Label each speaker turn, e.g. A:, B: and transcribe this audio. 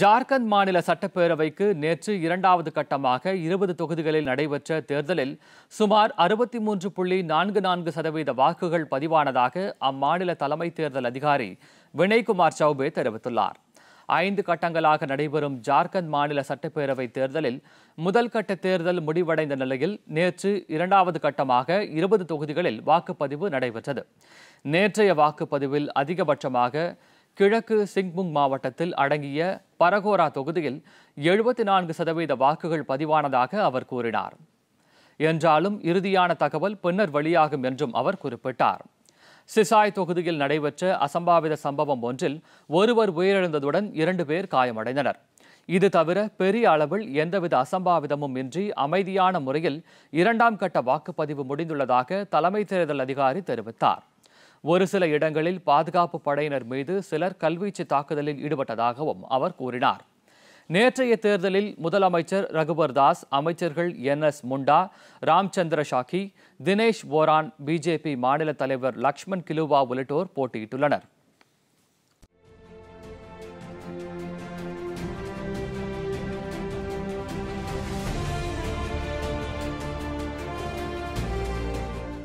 A: ஜார்க்கண்ட் மாநில சட்டப்பேரவைக்கு நேற்று இரண்டாவது கட்டமாக இருபது தொகுதிகளில் நடைபெற்ற தேர்தலில் சுமார் அறுபத்தி மூன்று புள்ளி நான்கு நான்கு சதவீத வாக்குகள் பதிவானதாக அம்மாநில தலைமை தேர்தல் அதிகாரி வினய்குமார் சௌபே தெரிவித்துள்ளார் ஐந்து கட்டங்களாக நடைபெறும் ஜார்க்கண்ட் மாநில சட்டப்பேரவை தேர்தலில் முதல் கட்ட தேர்தல் முடிவடைந்த நிலையில் நேற்று இரண்டாவது கட்டமாக இருபது தொகுதிகளில் வாக்குப்பதிவு நடைபெற்றது நேற்றைய வாக்குப்பதிவில் அதிகபட்சமாக கிழக்கு சிங்புங் மாவட்டத்தில் அடங்கிய பரகோரா தொகுதியில் எழுபத்தி நான்கு சதவீத வாக்குகள் பதிவானதாக அவர் கூறினார் என்றாலும் இறுதியான தகவல் பின்னர் வெளியாகும் என்றும் அவர் குறிப்பிட்டார் சிசாய் தொகுதியில் நடைபெற்ற அசம்பாவித சம்பவம் ஒன்றில் ஒருவர் உயிரிழந்ததுடன் இரண்டு பேர் காயமடைந்தனர் இது தவிர பெரிய அளவில் எந்தவித அசம்பாவிதமும் இன்றி அமைதியான முறையில் இரண்டாம் கட்ட வாக்குப்பதிவு முடிந்துள்ளதாக தலைமை தேர்தல் அதிகாரி தெரிவித்தார் ஒரு சில இடங்களில் பாதுகாப்பு படையினர் மீது சிலர் கல்வீச்சு தாக்குதலில் ஈடுபட்டதாகவும் அவர் கூறினார் நேற்றைய தேர்தலில் முதலமைச்சர் ரகுபர் தாஸ் அமைச்சர்கள் என் எஸ் முண்டா ராம்சந்திர ஷாக்கி தினேஷ் போரான் பிஜேபி மாநில தலைவர் லக்ஷ்மண் கிலுவா உள்ளிட்டோர் போட்டியிட்டுள்ளனர்